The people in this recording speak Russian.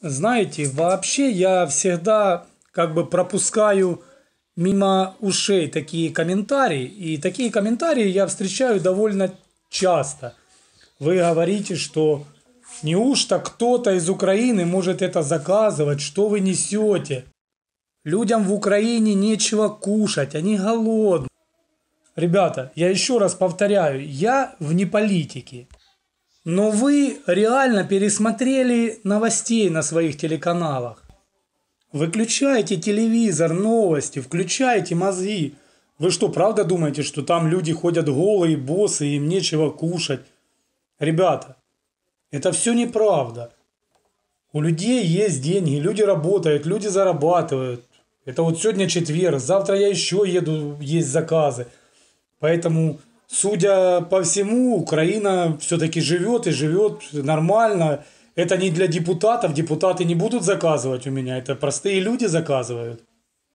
знаете, вообще я всегда как бы пропускаю мимо ушей такие комментарии. И такие комментарии я встречаю довольно часто. Вы говорите, что неужто кто-то из Украины может это заказывать, что вы несете? Людям в Украине нечего кушать, они голодны. Ребята, я еще раз повторяю, я вне политики но вы реально пересмотрели новостей на своих телеканалах. Выключайте телевизор, новости, включайте мозги. Вы что, правда думаете, что там люди ходят голые, босы, им нечего кушать? Ребята, это все неправда. У людей есть деньги, люди работают, люди зарабатывают. Это вот сегодня четверг, завтра я еще еду есть заказы. Поэтому Судя по всему, Украина все-таки живет и живет нормально. Это не для депутатов. Депутаты не будут заказывать у меня. Это простые люди заказывают.